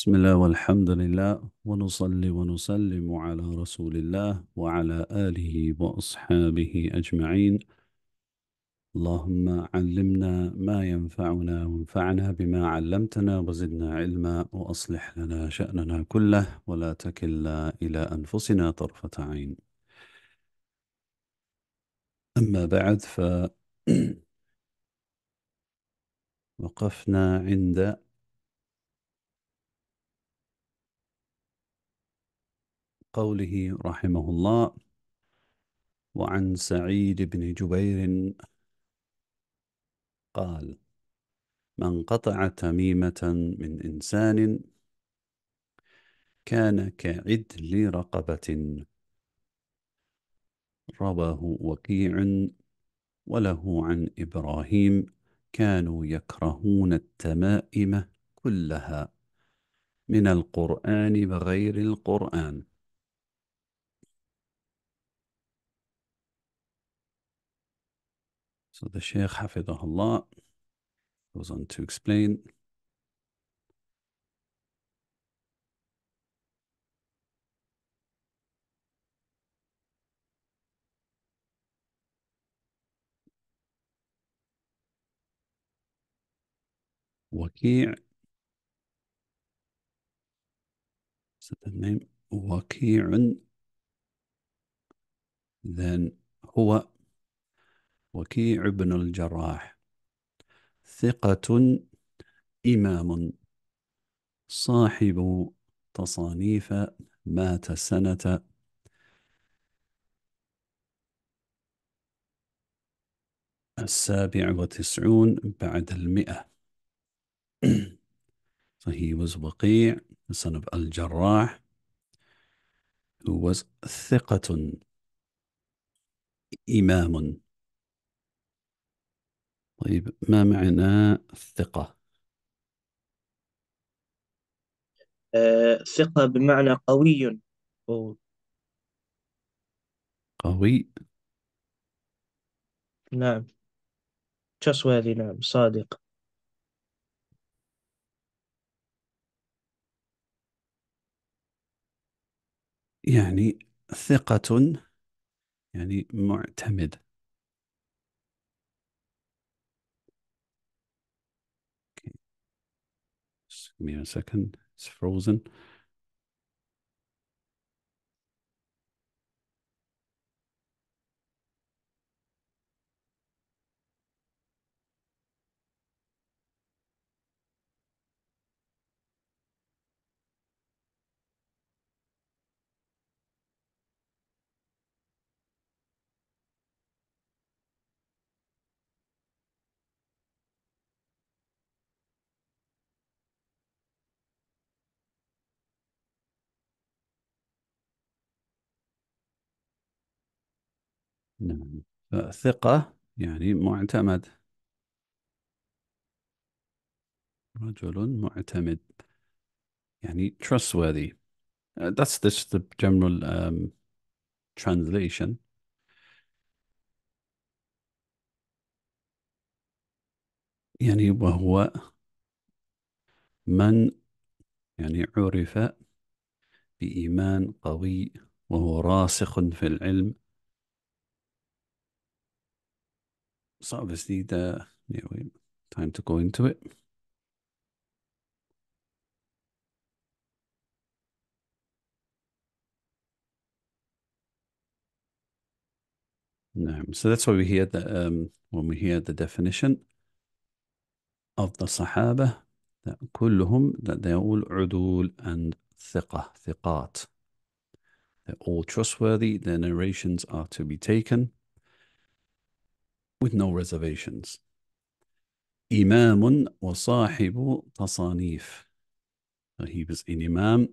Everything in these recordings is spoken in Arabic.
بسم الله والحمد لله ونصلي ونسلم على رسول الله وعلى آله وأصحابه أجمعين اللهم علمنا ما ينفعنا وانفعنا بما علمتنا وزدنا علما وأصلح لنا شأننا كله ولا تكلنا إلى أنفسنا طرفة عين أما بعد ف وقفنا عند قوله رحمه الله وعن سعيد بن جبير قال من قطع تميمة من إنسان كان كعدل رقبة رواه وكيع وله عن إبراهيم كانوا يكرهون التمائم كلها من القرآن وغير القرآن So the Shaykh Hafidahullah goes on to explain. وكيع is that the name وكيع then هو وكيع بن الجراح ثقة إمام صاحب تصانيف مات سنة السابع وتسعون بعد المئة so he was Waqi' the son of Al-Jarrah who was ثقة إمام طيب ما معنى الثقة؟ آه، ثقة بمعنى قوي قوي نعم تسوى نعم صادق يعني ثقة يعني معتمد Give me a second. It's frozen. نعم ثقة يعني معتمد رجل معتمد يعني trustworthy uh, that's just the general um, translation. يعني وهو من يعني عرف بإيمان قوي وهو راسخ في العلم So obviously the uh, yeah, wait, time to go into it. No, so that's why we hear that um, when we hear the definition of the Sahaba that كلهم that they are all udul and thiqah, thiqat. They're all trustworthy. Their narrations are to be taken with no reservations. Imam وصاحب تصانيف. He was an imam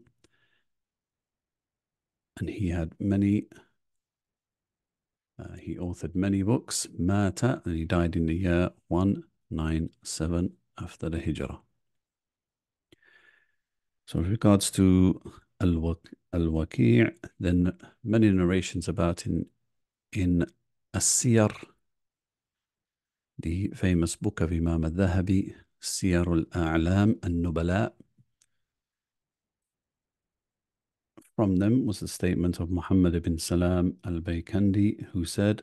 and he had many, uh, he authored many books. Mata, and he died in the year 197 after the Hijrah. So, with regards to Al Waqi', then many narrations about in, in Asir. As The famous book of Imam al-Dhahabi, سير الأعلام النبلاء. From them was the statement of Muhammad ibn Salam al-Baykandi, who said,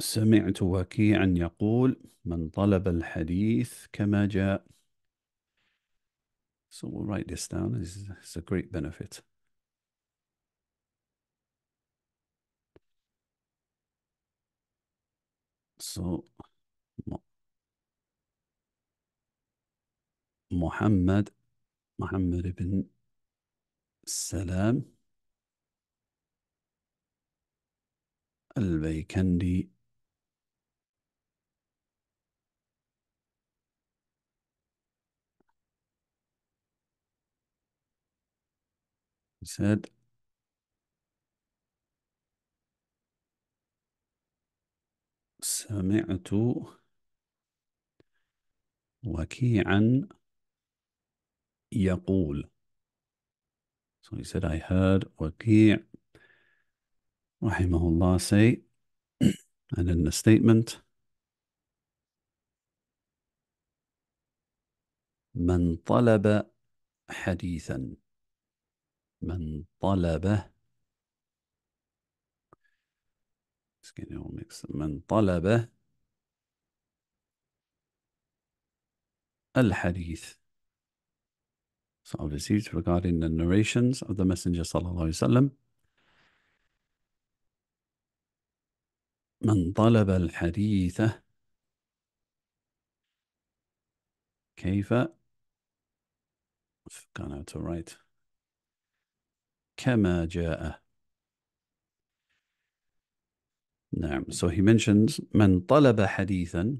سمعت وكيعا يقول من طلب الحديث كما جاء So we'll write this down. it's a great benefit. سو محمد محمد بن سلام البيكندي سيد سمعت وكيعا يقول So he said, I heard Waqi' rahimahullah say, and in the statement, Man طلب hadithan. Man طلب من طلب الحديث So obviously it's regarding the narrations of the Messenger صلى الله عليه وسلم من طلب الحديث كيف I've gone out to write كما جاء نعم so he mentions من طلب حديثا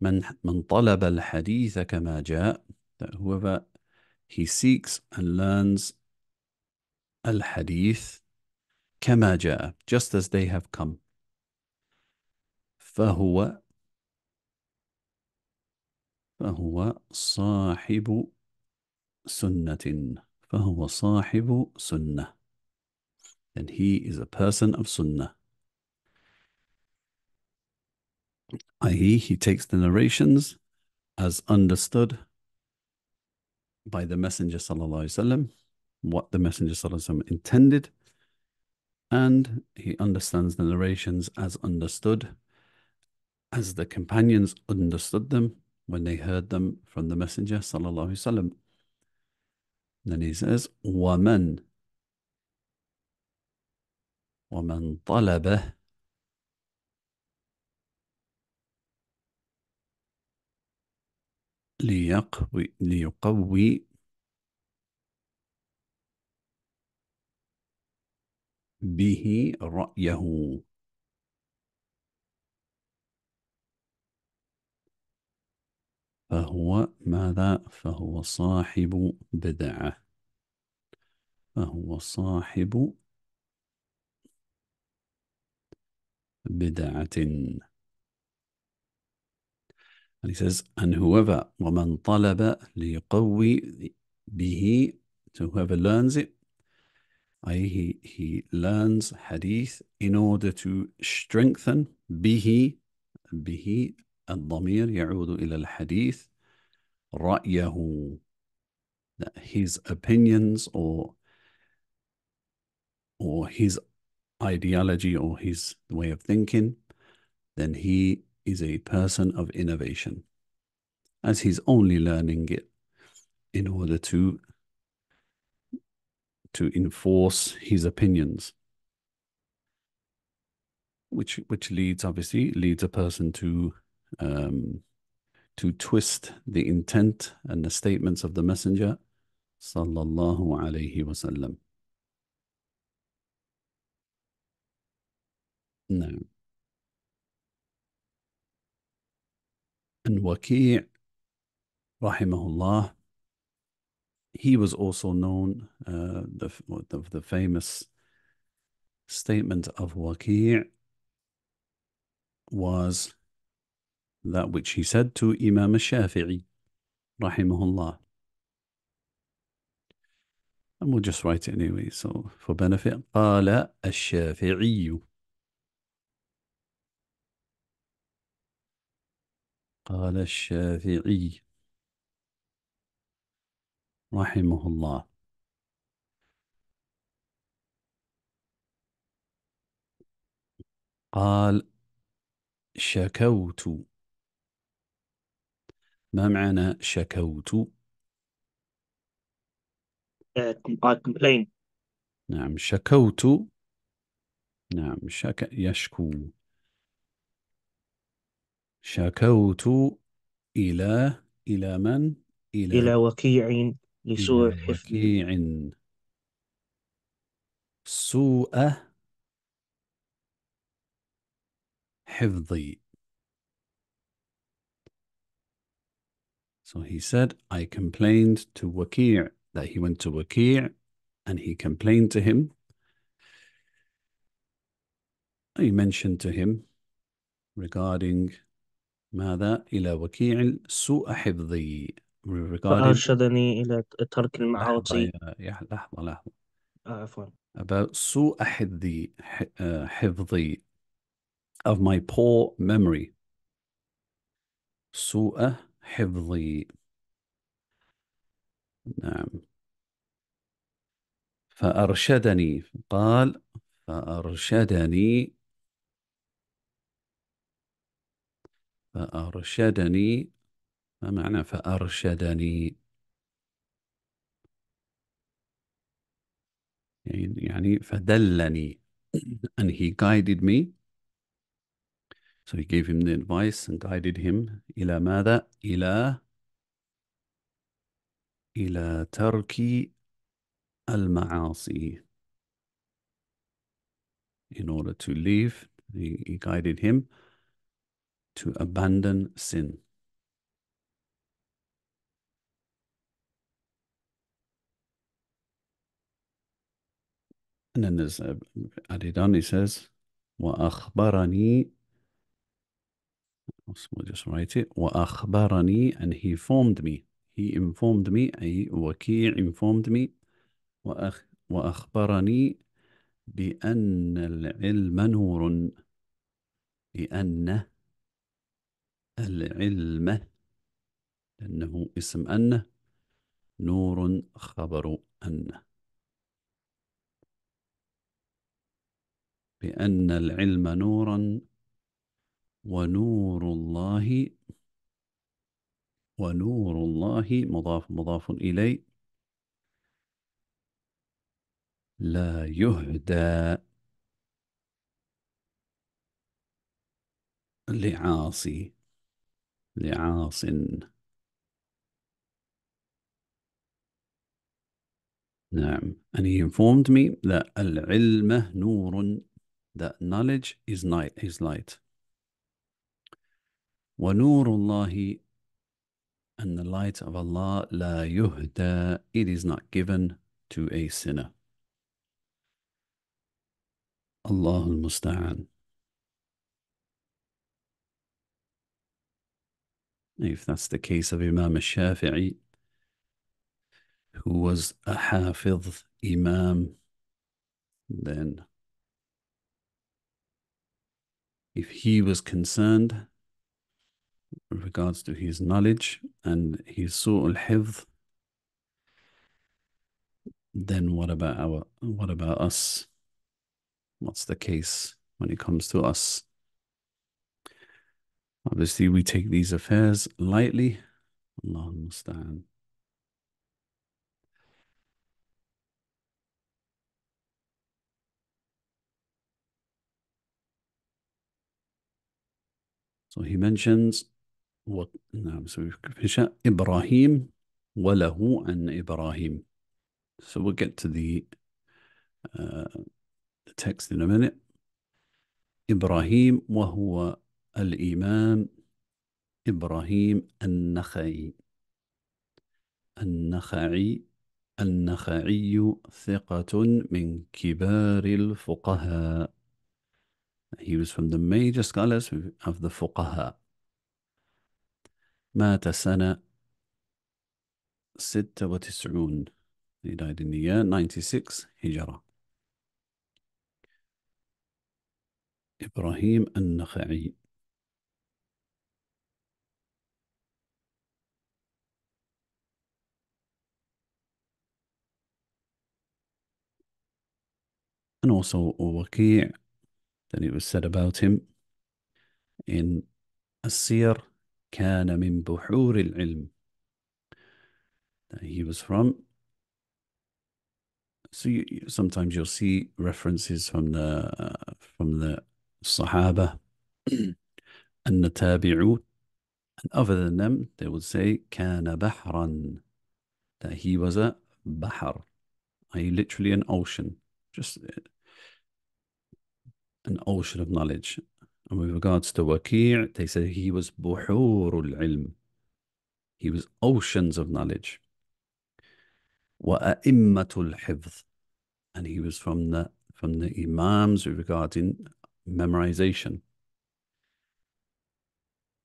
من من طلب الحديث كما جاء that whoever he seeks and learns الحديث كما جاء just as they have come فهو فهو صاحب سنة فهو صاحب سنة and he is a person of sunnah i.e., he takes the narrations as understood by the Messenger وسلم, what the Messenger وسلم, intended, and he understands the narrations as understood, as the companions understood them when they heard them from the Messenger. وسلم. Then he says, وَمَنْ وَمَنْ طَلَبَهُ ليقوي ليقوي به رأيه فهو ماذا فهو صاحب بدعة فهو صاحب بدعة And he says, and whoever, وَمَنْ طَلَبَ لِيقَوِّي bihi, whoever learns it, i.e. He, he learns hadith in order to strengthen bihi, bihi الضمير يعود إلى الحديث رأيه that his opinions or or his ideology or his way of thinking then he is a person of innovation, as he's only learning it in order to to enforce his opinions which which leads obviously leads a person to um, to twist the intent and the statements of the messenger sallallahu alayhi wasallam no and Waqi' rahimahullah, he was also known, uh, the, of the famous statement of Waqi' was that which he said to Imam Shafi'i, rahimahullah. And we'll just write it anyway, so for benefit. قال الشافعي قال الشافعي رحمه الله قال شكوت ما معنى شكوت نعم شكوت نعم شك يشكو شكوت إلى إلى من؟ إلى إلى وكيع لسوء إلى حفظي وكيع سوء حفظي So he said, I complained to Wakir that he went to Wakir and he complained to him. I mentioned to him regarding ماذا إلى وكيع سوء حفظي فأرشدني إلى ترك المعاصي لحظة لحظة لحظة آه، عفوا سوء حفظي آه، حفظي of my poor memory سوء حفظي نعم فأرشدني قال فأرشدني فأرشدني ما معنى فأرشدني يعني فدلني and he guided me so he gave him the advice and guided him إلى ماذا إلى إلى ترك المعاصي in order to leave he, he guided him to abandon sin. And then there's uh, added he says, وَأَخْبَرَنِي we'll just write it. وَأَخْبَرَنِي And he informed me. He informed me. أي وكيع informed me. وأخ وأخبرني بأن العلم نور بأن العلم لأنه اسم أن نور خبر أن بأن العلم نورا ونور الله ونور الله مضاف مضاف إليه لا يهدى لعاصي لعاصٍ نعم, And he informed me that al-ilma that knowledge is night Is light. وَنُورُ اللَّهِ And the light of Allah la يهدى it is not given to a sinner. Allahul المستعان if that's the case of Imam Shafi'i, who was a Hafiz Imam, then if he was concerned with regards to his knowledge and his su'ul hifz, then what about our what about us? What's the case when it comes to us? Obviously, we take these affairs lightly. Long stand. So he mentions what no, so Ibrahim walahu and Ibrahim. So we'll get to the, uh, the text in a minute. Ibrahim وهو الإمام إبراهيم النخعي النخعي النخعي ثقة من كبار الفقهاء He was from the major scholars of the فقهاء مات سنة ستة وتسعون He died in the year 96 هجرة إبراهيم النخعي and also Uwakir that it was said about him in Asir كان من بحور العلم that he was from so you, sometimes you'll see references from the uh, from the Sahaba and the Tabi'ut and other than them they would say كان بحرا that he was a bahar i.e. literally an ocean just an ocean of knowledge. And with regards to Waqir, they said he was buhurul ilm. He was oceans of knowledge. Wa'immatul hifz. And he was from the from the Imams regarding memorization.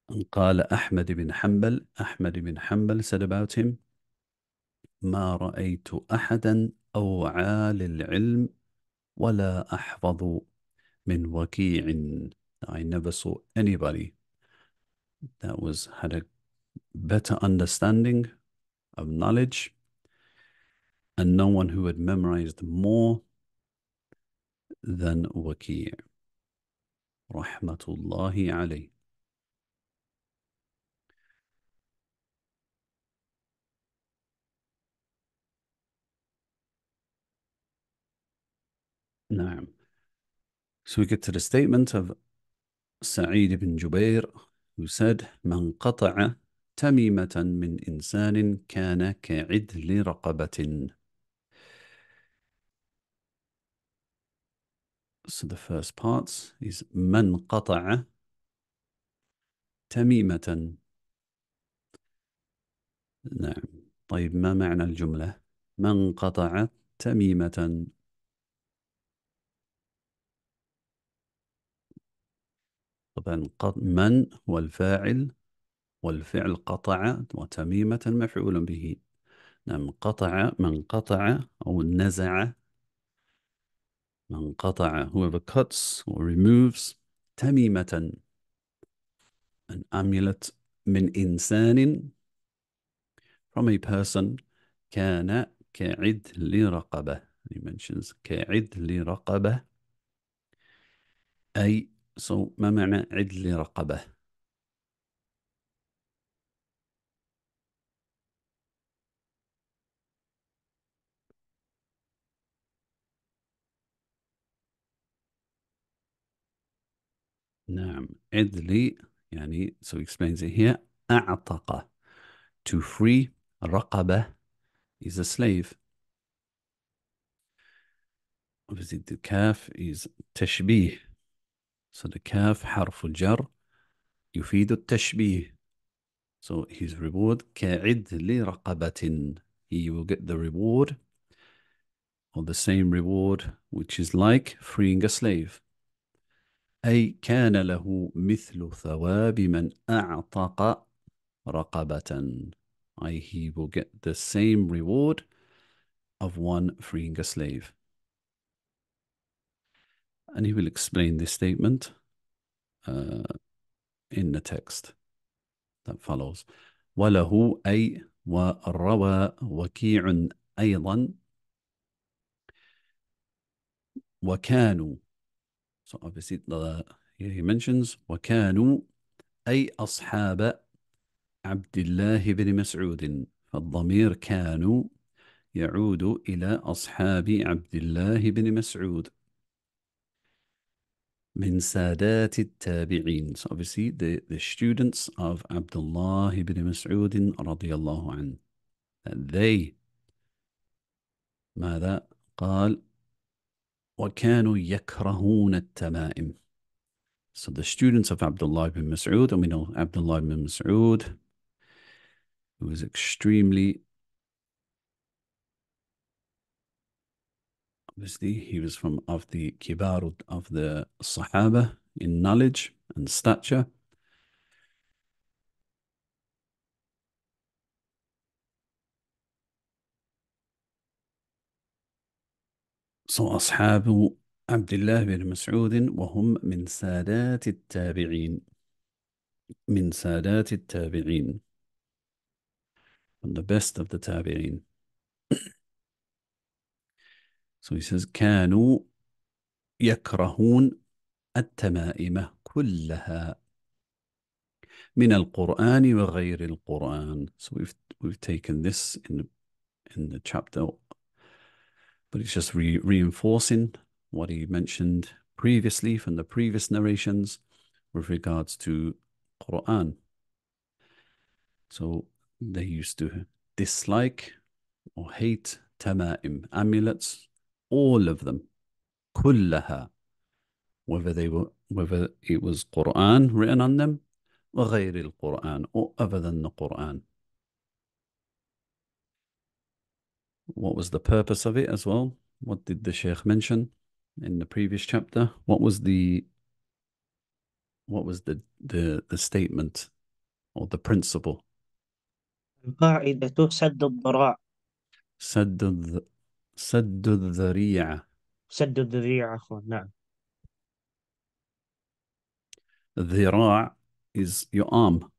And قال أحمد بن حنبل أحمد بن حنبل said about him ما رأيت أحدا أوعى للعلم وَلَا أَحْفَظُ مِنْ وَكِيعٍ I never saw anybody that was had a better understanding of knowledge and no one who had memorized more than رحمة الله عليه. نعم So we get to the statement of سعيد بن جبير who said من قطع تميمة من إنسان كان كعدل رقبة So the first part is من قطع تميمة نعم طيب ما معنى الجملة من قطع تميمة طبعا من هو الفاعل والفعل قطع وتميمة مفعول به نعم قطع من قطع أو نزع من قطع whoever cuts or removes تميمة an amulet من إنسان from a person كان كعد لرقبة he mentions كعد لرقبة أي So ما معنى عد لي رقبة؟ نعم عد لي يعني so he explains it here أعتق to free رقبة is a slave وبزيد الكاف is تشبيه So the calf حرف جر يفيد التشبيه. So his reward كعد لرقبة. He will get the reward or the same reward which is like freeing a slave. أي كان له مثل ثواب من أعتق رقبة. I he will get the same reward of one freeing a slave. and he will explain this statement uh, in the text that follows. وله أي وروى وكيع أيضا وكانوا so obviously the, here he mentions وكانوا أي أصحاب عبد الله بن مسعود فالضمير كانوا يعود إلى أصحاب عبد الله بن مسعود من سادات التابعين. So obviously the, the students of Abdullah ibn Mas'ud الله anhu. That they ماذا قال وكانوا يكرهون التمائم. So the students of Abdullah ibn Mas'ud, and we know Abdullah ibn Mas'ud, who was extremely obviously he was from of the kibar of the sahaba in knowledge and stature so ashabu Abdullah bin Mas'ud وهم من سادات min من سادات التابعين from the best of the tabi'in so he says, كانوا يكرهون التمائم كلها من القرآن وغير القرآن. So we've, we've taken this in the, in the chapter, but it's just re reinforcing what he mentioned previously from the previous narrations with regards to Quran. So they used to dislike or hate tamaim, amulets, all of them, كلها, whether they were whether it was Quran written on them, وغير القرآن or other than the Quran. What was the purpose of it as well? What did the Sheikh mention in the previous chapter? What was the what was the the, the statement or the principle? القاعدة سد الذراع سد سد الذريعة سد الذريعة عفوا نعم ذراع is your arm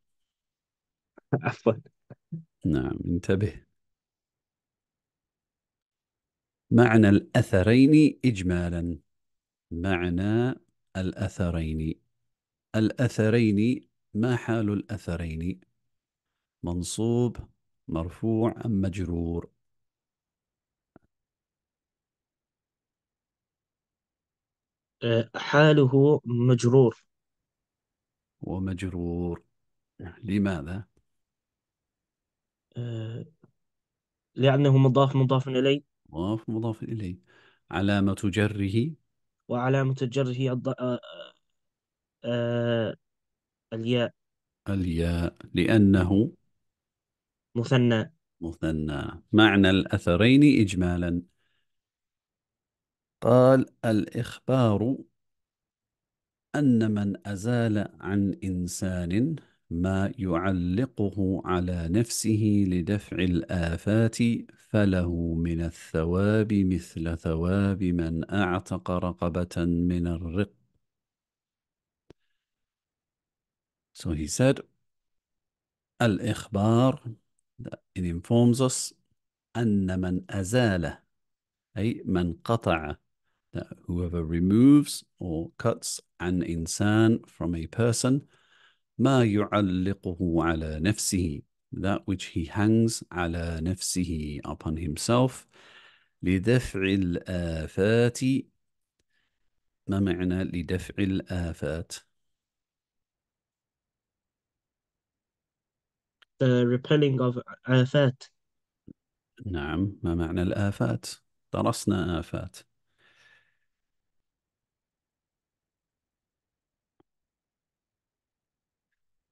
عفوا نعم انتبه معنى الأثرين إجمالا معنى الأثرين الأثرين ما حال الأثرين منصوب مرفوع أم مجرور حاله مجرور ومجرور لماذا؟ آه، لأنه مضاف مضاف إليه مضاف مضاف إليه علامة جره وعلامة جره الض... آه،, آه... آه... الياء الياء لأنه مثنى مثنى معنى الأثرين إجمالا قال الإخبار أن من أزال عن إنسان ما يعلقه على نفسه لدفع الآفات فله من الثواب مثل ثواب من أعتق رقبة من الرق. So he said, Al-Ikhbar, it informs us أن من أزال أي من قطع that whoever removes or cuts an insan from a person, ما يعلقه على نفسه, that which he hangs على نفسه upon himself, لدفع الآفات ما معنى لدفع الآفات؟ The repelling of آفات نعم ما معنى الآفات؟ درسنا آفات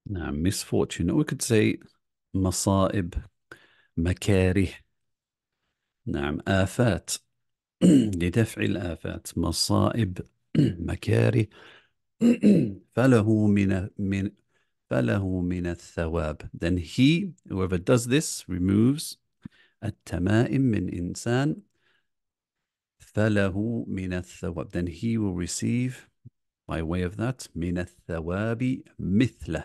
نعم misfortune we could say مصائب مكاره نعم آفات لدفع الآفات مصائب مكاره فله من من فله من الثواب then he whoever does this removes التمائم من إنسان فله من الثواب then he will receive by way of that من الثواب مثله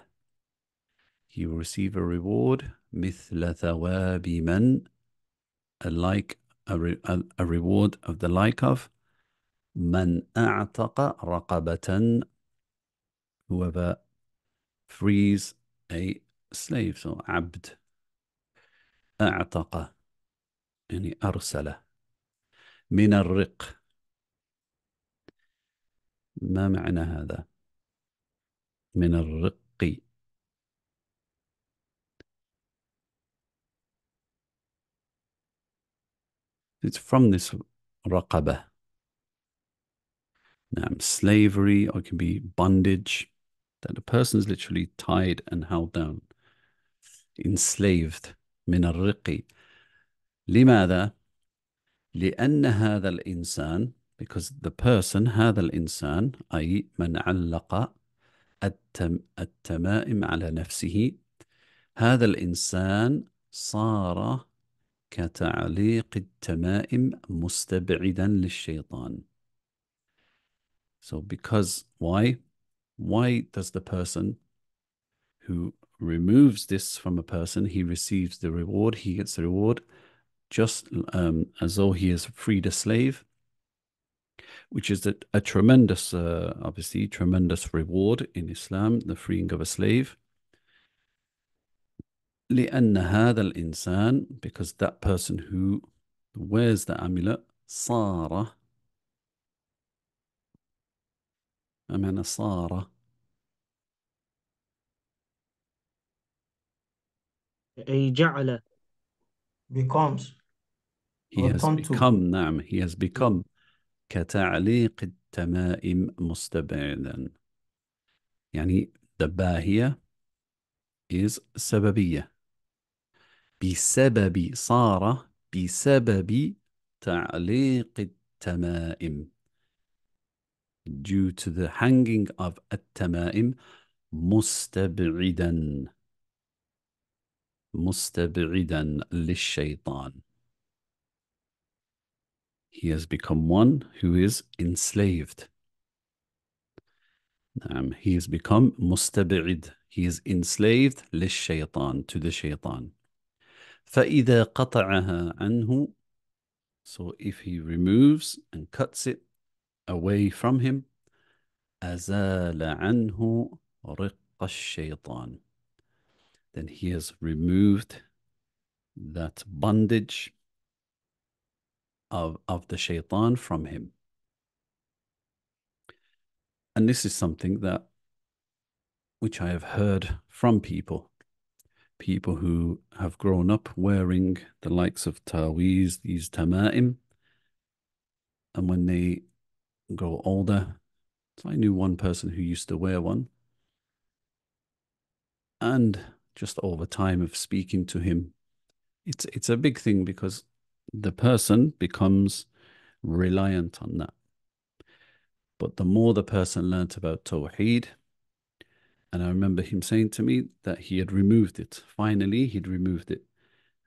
you receive a reward مثل ثواب من a like a, re, a, a reward of the like of من أعتق رقبة whoever frees a slave so عبد أعتق يعني أرسله من الرق ما معنى هذا من الرق It's from this raqabah. Now, slavery, or it can be bondage, that a person is literally tied and held down, enslaved من الرقي. لماذا؟ لأن هذا الإنسان because the person هذا الإنسان أي من علق التم التمائم على نفسه هذا الإنسان صار كتعليق التمائم مستبعدا للشيطان. So because why? Why does the person who removes this from a person, he receives the reward, he gets the reward, just um, as though he has freed a slave, which is a, a tremendous, uh, obviously, tremendous reward in Islam, the freeing of a slave. لأن هذا الإنسان because that person who wears the amulet صار أمانة صار أي جعل becomes he has become نعم he has become كتعليق التمائم مستبعدا يعني دباهية is سببية بسبب صار بسبب تعليق التمائم due to the hanging of التمائم مستبعدا مستبعدا للشيطان He has become one who is enslaved. نعم, he has become مستبعد. He is enslaved للشيطان, to the شيطان فإذا قطعها عنه so if he removes and cuts it away from him أزال عنه رق الشيطان then he has removed that bondage of, of the shaitan from him. And this is something that which I have heard from people people who have grown up wearing the likes of taweez, these tamaim. And when they grow older, so I knew one person who used to wear one. And just over time of speaking to him, it's it's a big thing because the person becomes reliant on that. But the more the person learnt about Tawheed, and I remember him saying to me that he had removed it. Finally, he'd removed it.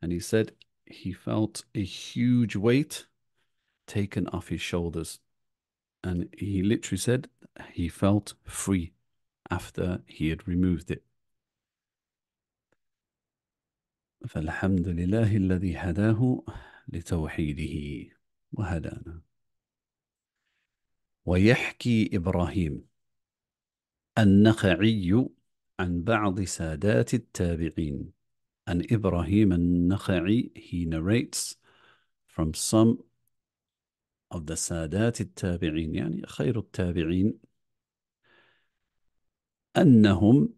And he said he felt a huge weight taken off his shoulders. And he literally said he felt free after he had removed it. فالحمد لله الذي هداه لتوحيده وهدانا ويحكي إبراهيم النخعي عن بعض سادات التابعين عن إبراهيم النخعي he narrates from some of the سادات التابعين يعني خير التابعين أنهم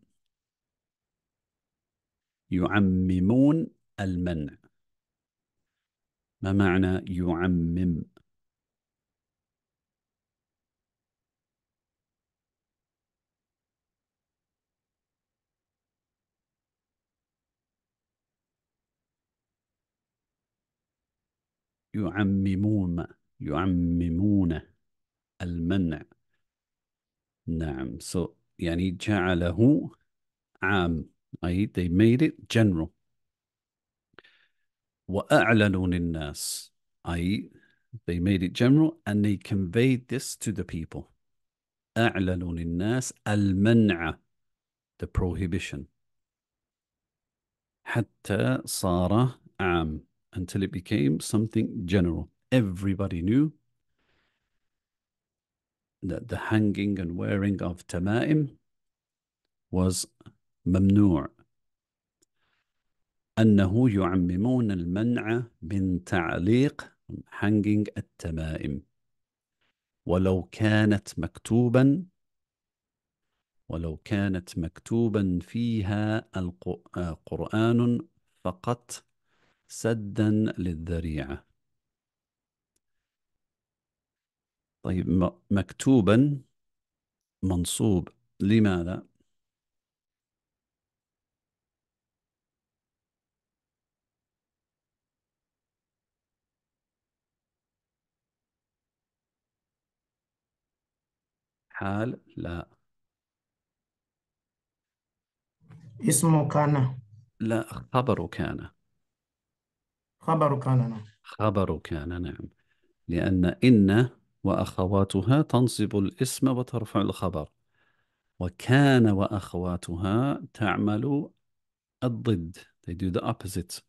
يعممون المنع ما معنى يعمم يعممون يعممون المنع نعم so يعني جعله عام أي they made it general وأعلنوا للناس أي they made it general and they conveyed this to the people أعلنوا للناس المنع the prohibition حتى صار عام until it became something general. Everybody knew that the hanging and wearing of tama'im was ممنوع أنه يعممون المنع من تعليق hanging التمائم ولو كانت مكتوبا ولو كانت مكتوبا فيها القرآن فقط سدا للذريعة طيب مكتوبا منصوب لماذا؟ حال لا اسمه كان لا خبر كان خبر كان نعم خبر كان نعم لأن إن وأخواتها تنصب الاسم وترفع الخبر وكان وأخواتها تعمل الضد they do the opposite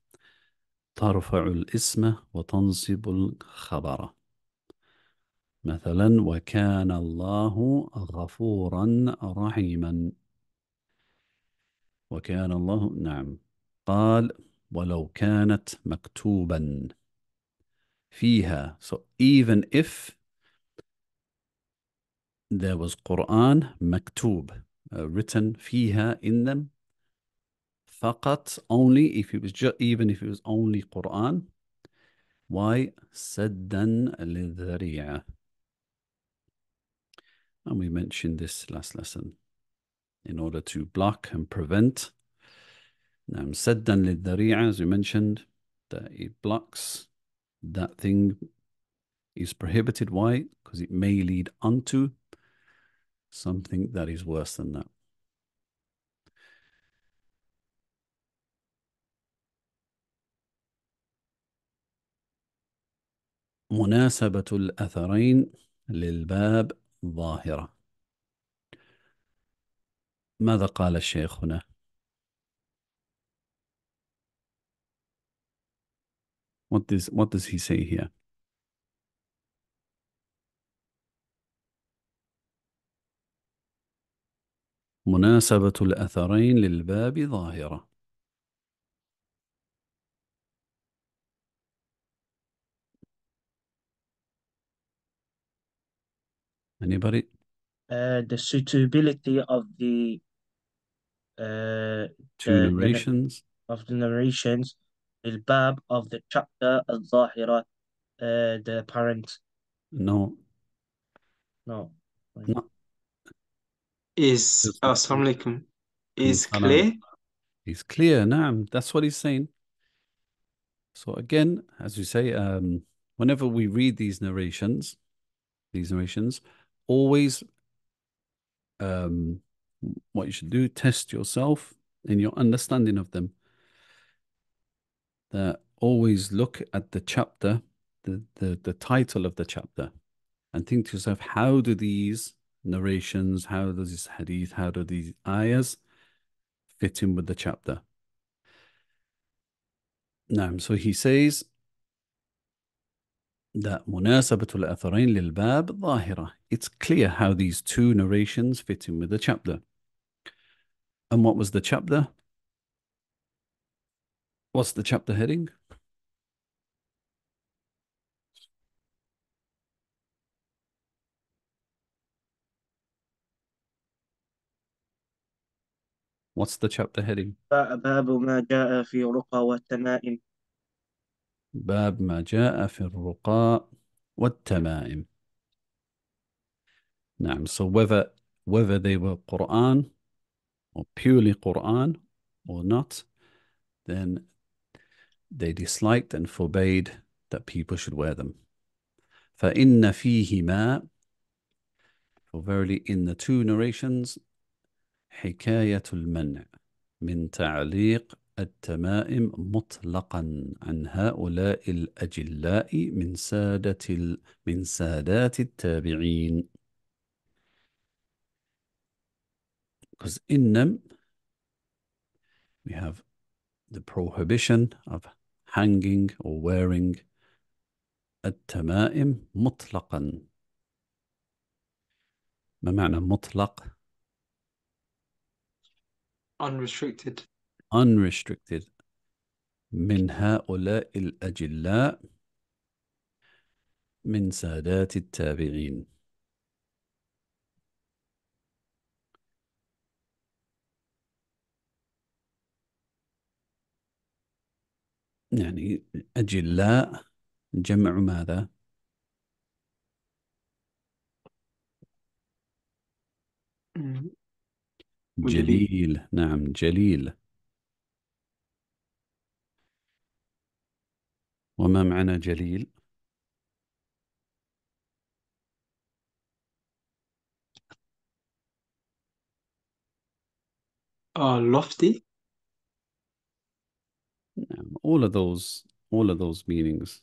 ترفع الاسم وتنصب الخبر مثلا وكان الله غفورا رحيما وكان الله نعم قال ولو كانت مكتوبا فيها so even if there was Quran maktub uh, written فيها in them فقط only if it was just even if it was only Quran why سدا للذريعة and we mentioned this last lesson in order to block and prevent نعم سدا للذريعة as we mentioned that it blocks that thing is prohibited why because it may lead unto something that is worse than that مناسبة الأثرين للباب ظاهرة ماذا قال الشيخ هنا What does what does he say here? مناسبة الأثرين للباب ظاهرة Anybody? Uh, the suitability of the uh, two the, narrations the, of the narrations al-bab of the chapter al-zahira, uh, the parent? No. No. no. Is, oh, assalamu alaikum, mm, is clear? He's clear, Naam. That's what he's saying. So again, as we say, um, whenever we read these narrations, these narrations, always um, what you should do, test yourself in your understanding of them that always look at the chapter, the, the, the title of the chapter, and think to yourself, how do these narrations, how does this hadith, how do these ayahs fit in with the chapter? Now, so he says that munasabatul atharain lil bab zahira. It's clear how these two narrations fit in with the chapter. And what was the chapter? What's the chapter heading? What's the chapter heading? باب ما جاء في الرقى والتمائم باب ما جاء في الرقى والتمائم نعم so whether whether they were Quran or purely Quran or not then they disliked and forbade that people should wear them. فَإِنَّ فِيهِمَا For verily in the two narrations, حكاية المنع من تعليق التمائم مطلقا عن هؤلاء الأجلاء من سادة ال... من سادات التابعين. Because in them we have the prohibition of hanging or wearing التمائم مطلقا ما معنى مطلق؟ unrestricted unrestricted من هؤلاء الأجلاء من سادات التابعين يعني أجلاء جمع ماذا؟ جليل نعم جليل وما معنى جليل؟ آه لوفتي all of those all of those meanings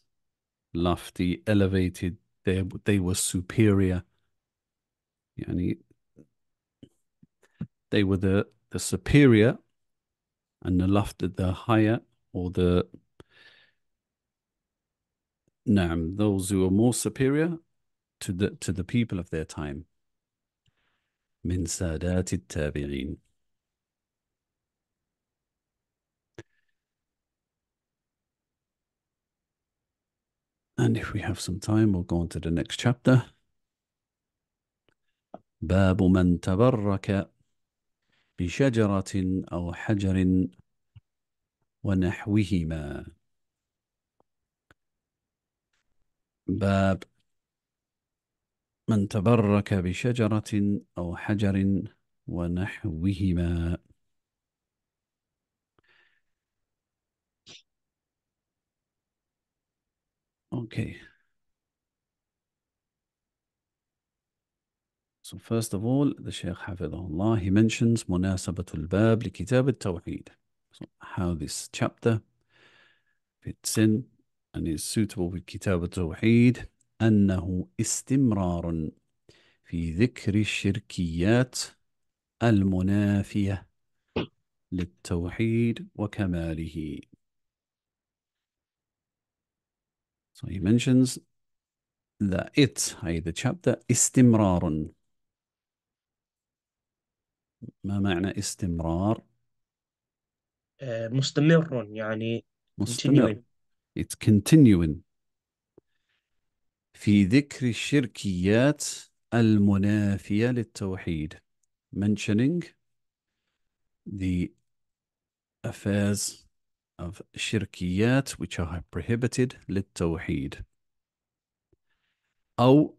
lofty elevated they they were superior yani they were the the superior and the lofty the higher or the Naam, those who are more superior to the to the people of their time min sadat And if we have some time, we'll go on to the next chapter. باب من تبرك بشجرة أو حجر ونحوهما باب من تبرك بشجرة أو حجر ونحوهما Okay. So first of all, the Shaykh Hafidahullah, he mentions Munasabatul Bab li Kitab al-Tawheed. So how this chapter fits in and is suitable with Kitab al-Tawheed. أنه استمرار في ذكر الشركيات tawheed wa وكماله So he mentions that it, أي the chapter, استمرار. ما معنى استمرار؟ مستمر يعني مستمر continuing. It's continuing. في ذكر الشركيات المنافية للتوحيد. Mentioning the affairs of shirkiyat, which are prohibited, tawheed, أو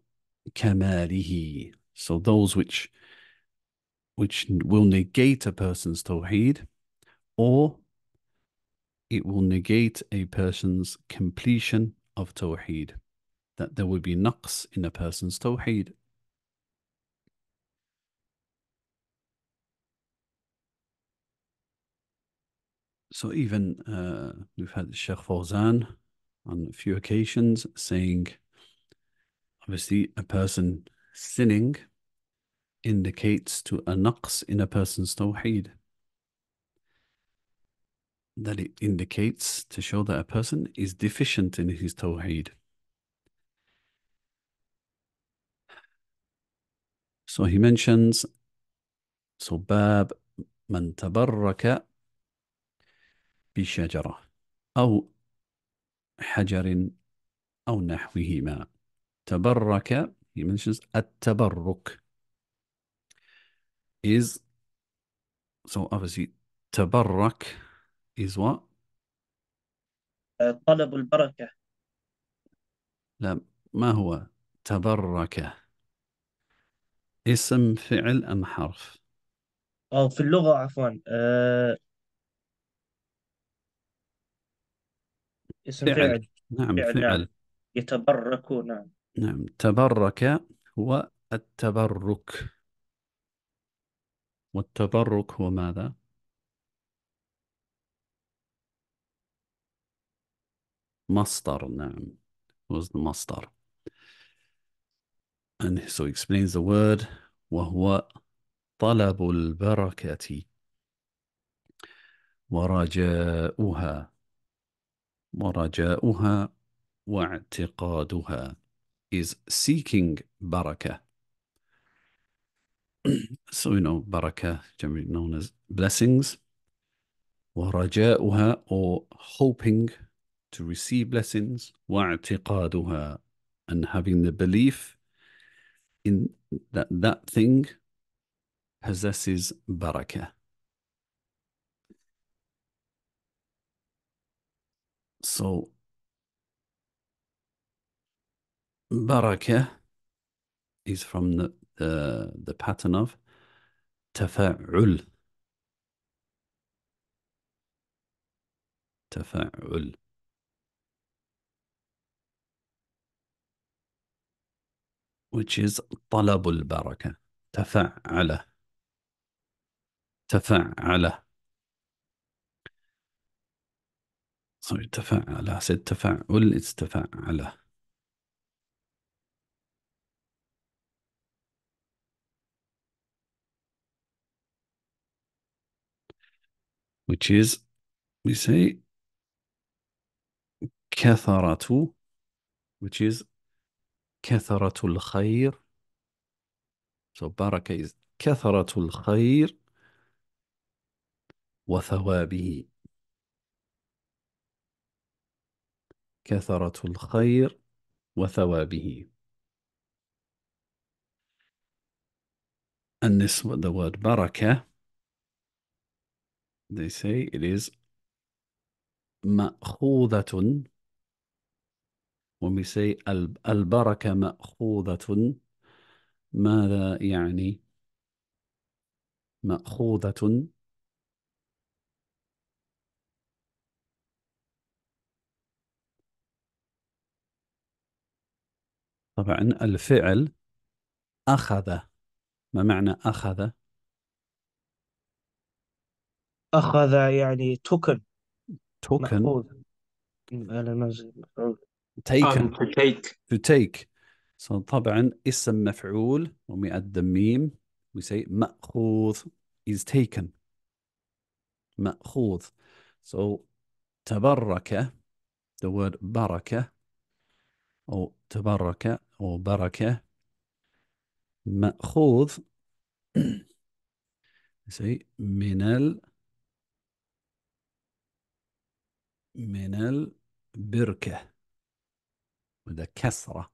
kamalihi. So those which which will negate a person's tawheed, or it will negate a person's completion of tawheed. That there will be naqs in a person's tawheed so even uh, we've had Sheikh Fauzan on a few occasions saying, obviously, a person sinning indicates to a naqs in a person's tawheed. That it indicates to show that a person is deficient in his tawheed. So he mentions, so Bab Man Tabarraka بشجرة أو حجر أو نحوهما تبرك التبرك is so obviously تبرك is what آه، طلب البركة لا ما هو تبرك اسم فعل أم حرف أو في اللغة عفوا أه اسم فعل, فعل. نعم فعل, فعل. يتبرك نعم نعم تبرك التبرك والتبرك هو ماذا؟ مصدر نعم was the مصدر and so he explains the word وهو طلب البركة ورجاؤها ورجاؤها واعتقادها is seeking barakah. so you know barakah generally known as blessings. ورجاؤها or hoping to receive blessings. واعتقادها and having the belief in that that thing possesses barakah. صو بركة is from the, the, the pattern of تفاعل تفاعل which is طلب البركة تفعل تفعل تفاعل حسيت تفاعل استفاعل which is we say كثرة which is كثرة الخير so بركة is كثرة الخير وثوابه كثرة الخير وثوابه and this the word baraka, they say it is مأخوذة when we say البركة مأخوذة ماذا يعني مأخوذة طبعا الفعل أخذ ما معنى أخذ؟ أخذ يعني توكن توكن مأخوذ تو تيك مفعول taken um, طبعا اسم مفعول ومقدم ميم we مأخوذ is taken مأخوذ so تبرك the word بركة أو تبرك وبركة مأخوذ من ال من البركة وده كسرة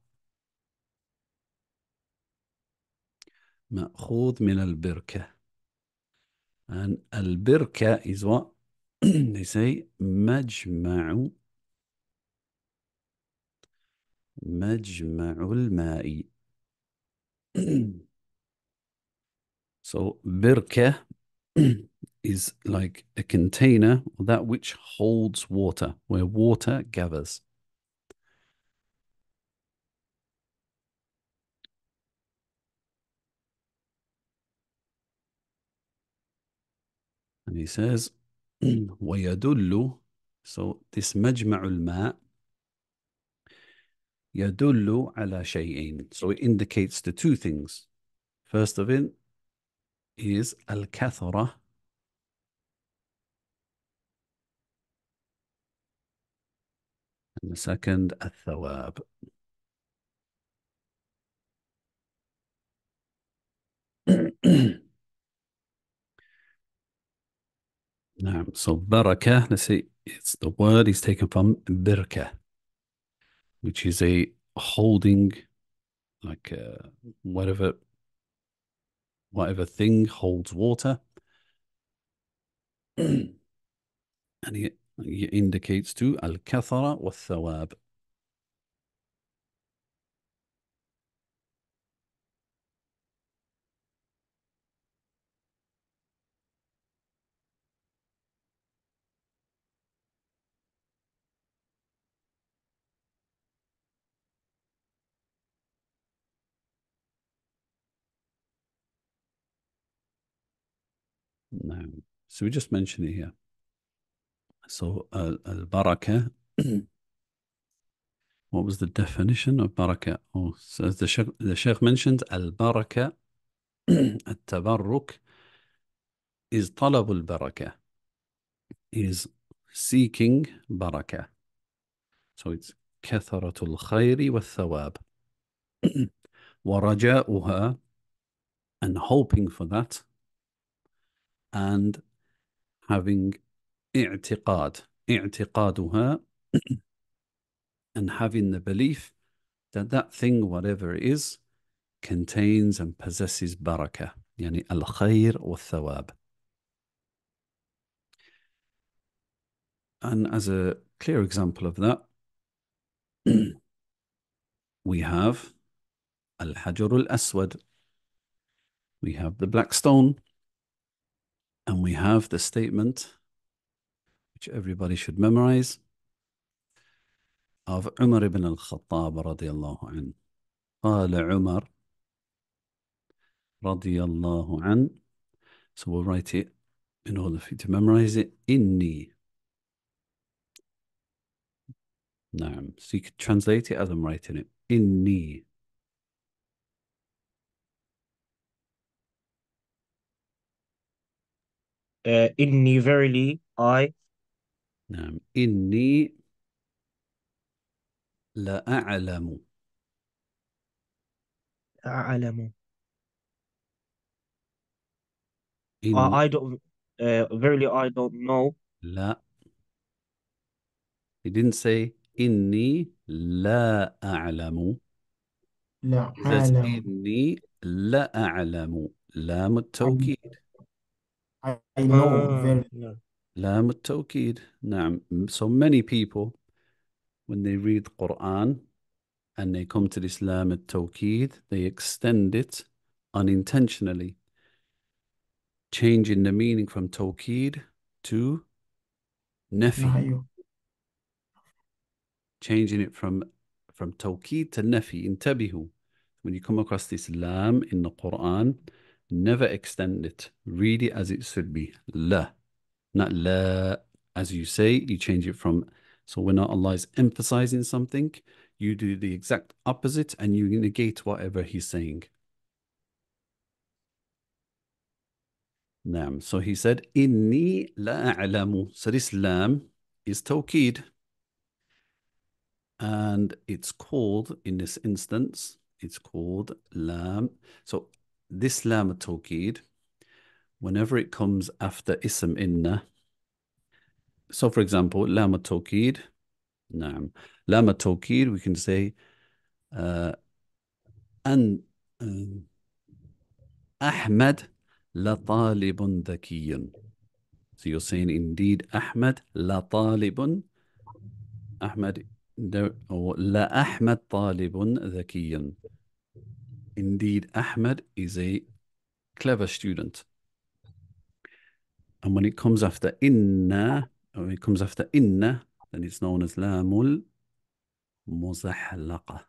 مأخوذ من البركة البركة is what they say مجمع مجمع الماء so birka is like a container or that which holds water where water gathers and he says ويدل so this مجمع الماء Yadullu ala shay'in. So it indicates the two things. First of it is al kathara. and the second al thawab. now, so barakah, let's see, it's the word is taken from birka which is a holding, like uh, whatever, whatever thing holds water, and it, it indicates to al kathara wa thawab Now, so we just mentioned it here. So al uh, uh, baraka. what was the definition of baraka? Oh, so as the sheikh, the sheikh mentioned, al baraka, al tabarruk, is al baraka, is seeking baraka. So it's katharatul khairi wa thawab. ورجاؤها and hoping for that and having i'tiqad, i'tiqaduha, and having the belief that that thing, whatever it is, contains and possesses baraka yani al-khayr wa thawab. And as a clear example of that, we have Al al Aswad. We have the black stone. And we have the statement, which everybody should memorize, of Umar ibn al-Khattab radiallahu an. قال Umar رضي an. So we'll write it in order for you to memorize it. Inni. Now, so you could translate it as I'm writing it. Inni. آه، إني verily I نعم إني لا أعلم أعلم إن... Uh, I don't uh, verily I don't know لا he didn't say إني لا أعلم لا أعلم إني لا أعلم لام التوكيد I, I know ah, very well. لام so many people when they read Quran and they come to this lam التوكيد they extend it unintentionally changing the meaning from tawkid to nafi changing it from from tawkid to nafi in intabihu when you come across this lam in the Quran Never extend it. Read it as it should be. La, not la. As you say, you change it from. So when Allah is emphasizing something, you do the exact opposite and you negate whatever He's saying. Nam. So he said, Inni la a'lamu. So this lam is tawkid. And it's called, in this instance, it's called lam. So this lam tawqid, whenever it comes after ism inna, so for example, lam tawqid, naam, lam tawqid, we can say, uh, and um, Ahmad latalibun dhakiyun. So you're saying indeed Ahmad latalibun. Ahmad, or la Ahmad talibun dhakiyun. Indeed, Ahmed is a clever student. And when it comes after inna, when it comes after inna, then it's known as lamul muzahallaqa,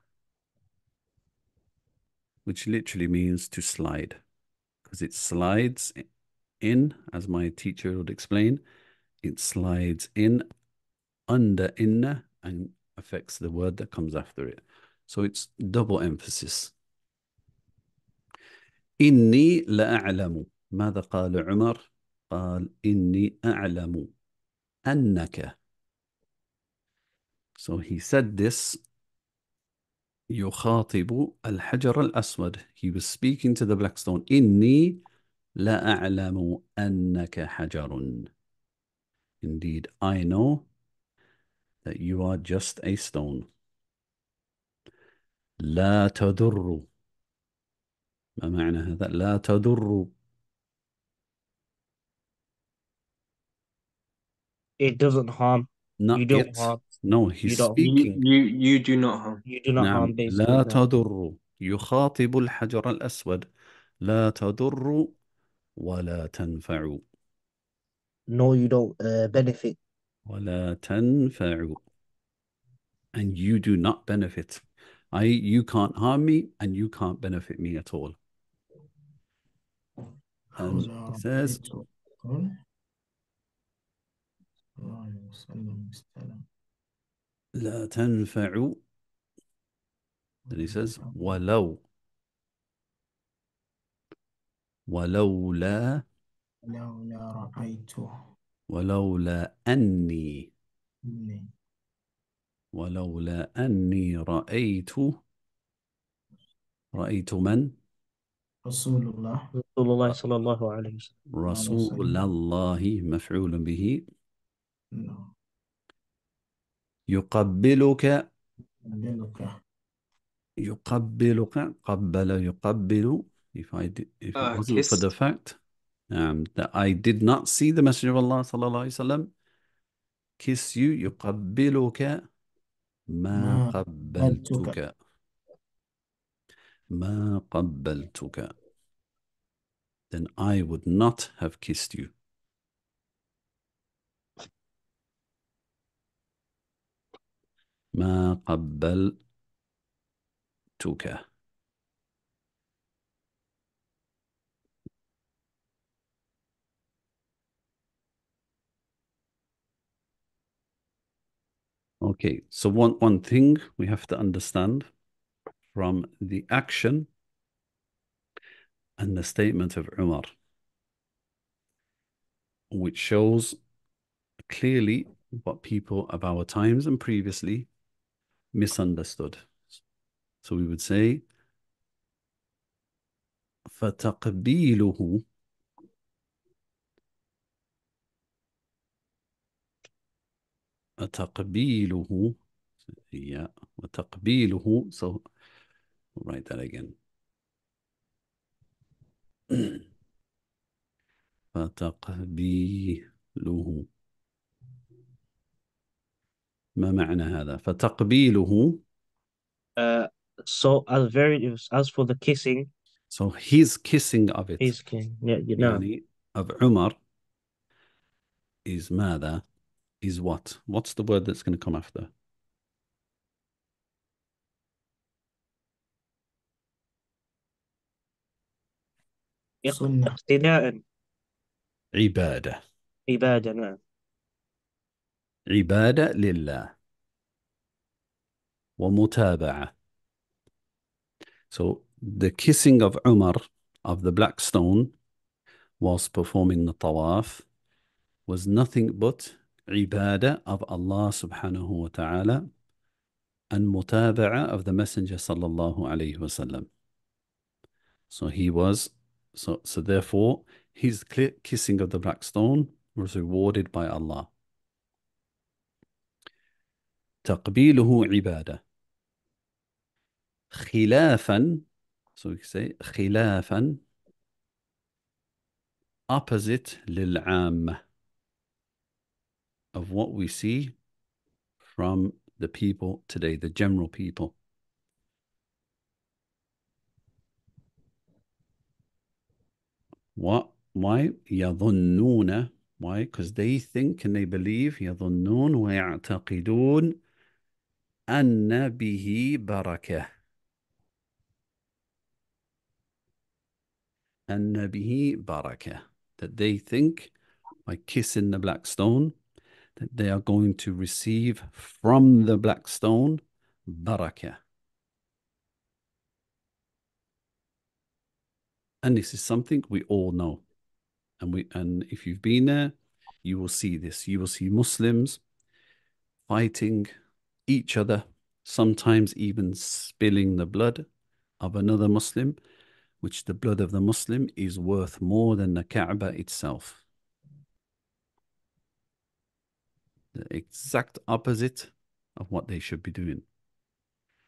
which literally means to slide, because it slides in, as my teacher would explain, it slides in under inna and affects the word that comes after it. So it's double emphasis. إني لأعلم ماذا قال عمر قال إني أعلم أنك So he said this يخاطب الحجر الأسود He was speaking to the black stone إني لأعلم أنك حجر Indeed I know that you are just a stone لا تضر ما معنى هذا لا تضر it doesn't harm not you don't it. harm no he's you speaking you, you do not harm you do not نعم. harm basically. لا تضر يخاطب الحجر الأسود لا تضر ولا تنفع no you don't uh, benefit ولا تنفع and you do not benefit I you can't harm me and you can't benefit me at all عن إيه لا تنفع says, ولو ولولا لولا رأيته ولولا أني ولولا أني رأيت رأيت من؟ رسول الله رسول الله صلى الله عليه وسلم رسول الله مفعول به يقبلك يقبلك يقبلك قبل يقبل if I did, if it uh, wasn't for the fact um, that I did not see the Messenger of Allah صلى الله عليه وسلم kiss you يقبلك ما, ما قبلتك ما قبلتك then I would not have kissed you. ما قبلتك Okay, so one, one thing we have to understand from the action and the statement of Umar, which shows clearly what people of our times and previously misunderstood. So we would say, فَتَقْبِيلُهُ تقبيله yeah وتقبيله so we'll write that again فتقبيله ما معنى هذا فتقبيله uh, so as very as for the kissing so his kissing of it his kissing yeah, you know. of Omar is ماذا is what what's the word that's going to come after سنة اقتداء عبادة عبادة نعم عبادة لله ومتابعة So the kissing of Umar of the black stone whilst performing the tawaf was nothing but ibadah of Allah subhanahu wa ta'ala and mutaba'a of the Messenger sallallahu alayhi wasallam. So he was so, so therefore, his kissing of the black stone was rewarded by Allah. تقبيله عبادة خلافا so we can say خلافا opposite للعامة of what we see from the people today, the general people. What? Why? يظنون. Why? Because they think and they believe. يظنون ويعتقدون أن به بركة. أن به بركة. That they think by kissing the black stone that they are going to receive from the black stone barakah. And this is something we all know. And we and if you've been there, you will see this. You will see Muslims fighting each other, sometimes even spilling the blood of another Muslim, which the blood of the Muslim is worth more than the Kaaba itself. The exact opposite of what they should be doing.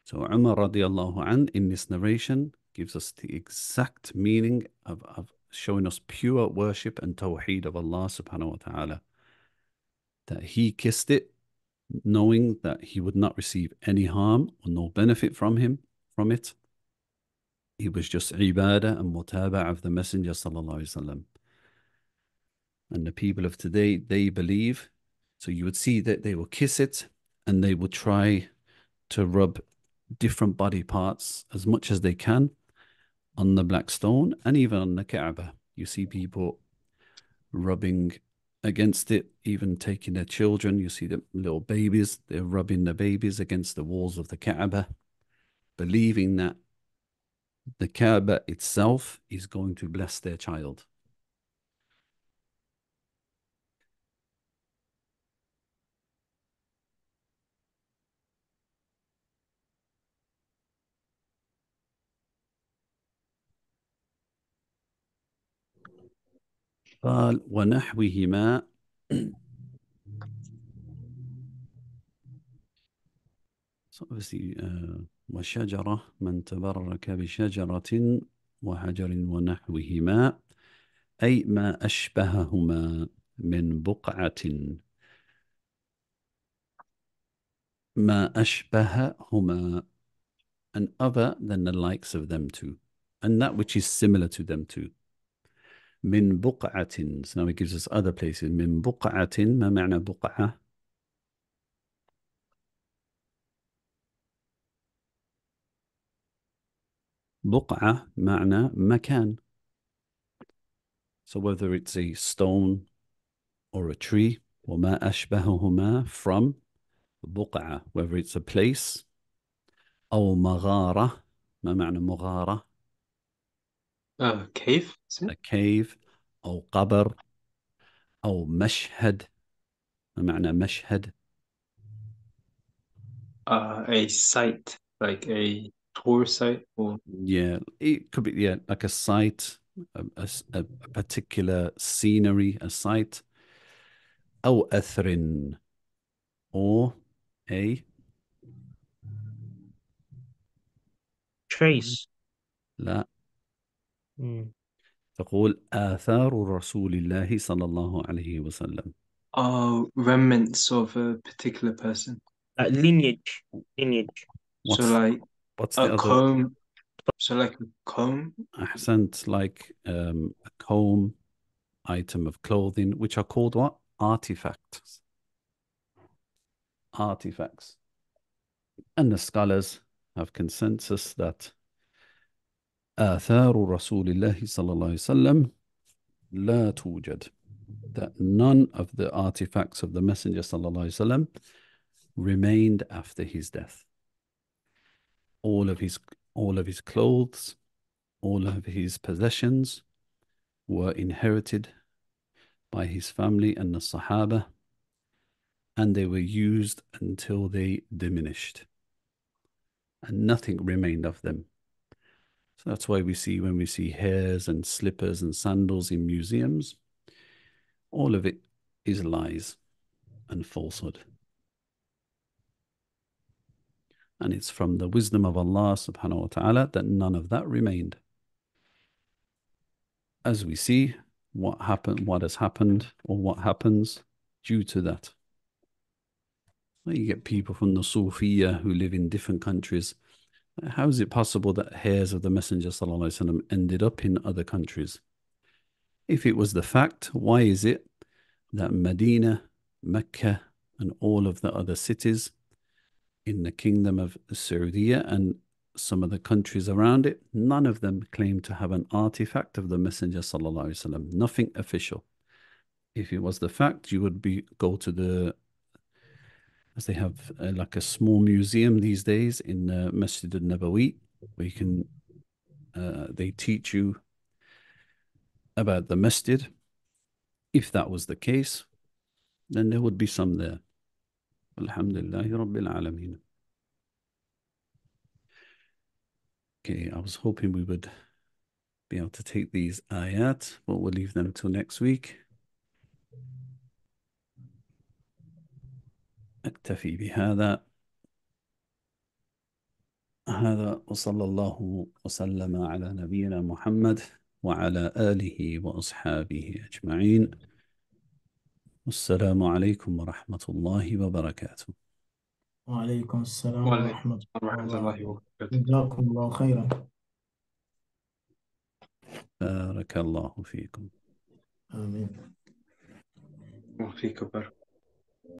So Umar radiallahu an in this narration gives us the exact meaning of, of showing us pure worship and tawheed of Allah subhanahu wa ta'ala. That he kissed it, knowing that he would not receive any harm or no benefit from him, from it. He was just ibadah and mutaba of the Messenger sallallahu alaihi wasallam. And the people of today, they believe. So you would see that they will kiss it and they will try to rub different body parts as much as they can on the black stone and even on the Kaaba. You see people rubbing against it, even taking their children. You see the little babies, they're rubbing their babies against the walls of the Kaaba, believing that the Kaaba itself is going to bless their child. قال ونحوهما آه، وشجرة من تبرك بشجرة وحجر ونحوهما أي ما أشبههما من بقعة ما أشبههما and other than the likes of them too and that which is similar to them too من بقعة so now it gives us other places من بقعة ما معنى بقعة بقعة معنى مكان so whether it's a stone or a tree وما أشبههما from بقعة whether it's a place أو مغارة ما معنى مغارة a cave a cave أو قبر أو مشهد معنى مشهد uh, a site, like a tour site, or yeah, it could be yeah, like a site, a, a, a particular scenery, a site, أو أثر or a trace. لا تقول آثار رسول الله صلى الله عليه وسلم Oh, remnants of a particular person. Uh, lineage, lineage. So like what's the a other? comb. So like a comb. أحسنت like um, a comb, item of clothing, which are called what? Artifacts. Artifacts. And the scholars have consensus that آثار رسول الله صلى الله عليه وسلم لا توجد that none of the artifacts of the Messenger وسلم, remained after his death. All of his all of his clothes, all of his possessions were inherited by his family and the Sahaba, and they were used until they diminished. And nothing remained of them. So that's why we see when we see hairs and slippers and sandals in museums, all of it is lies and falsehood. And it's from the wisdom of Allah subhanahu wa ta'ala that none of that remained. As we see what happened, what has happened, or what happens due to that. You get people from the Sufiya who live in different countries how is it possible that hairs of the Messenger وسلم, ended up in other countries? If it was the fact, why is it that Medina, Mecca, and all of the other cities in the kingdom of Saudi and some of the countries around it, none of them claim to have an artifact of the Messenger وسلم, nothing official. If it was the fact, you would be go to the as they have uh, like a small museum these days in uh, Masjid al-Nabawi, where you can uh, they teach you about the masjid. If that was the case, then there would be some there. Alhamdulillah Rabbil Alameen. Okay, I was hoping we would be able to take these ayat, but we'll leave them till next week. أكتفي بهذا هذا وصلى الله وسلم على نبينا محمد وعلى آله وأصحابه أجمعين والسلام عليكم ورحمة الله وبركاته وعليكم السلام ورحمة الله وبركاته جزاكم الله خيرا بارك الله فيكم آمين وفيك بارك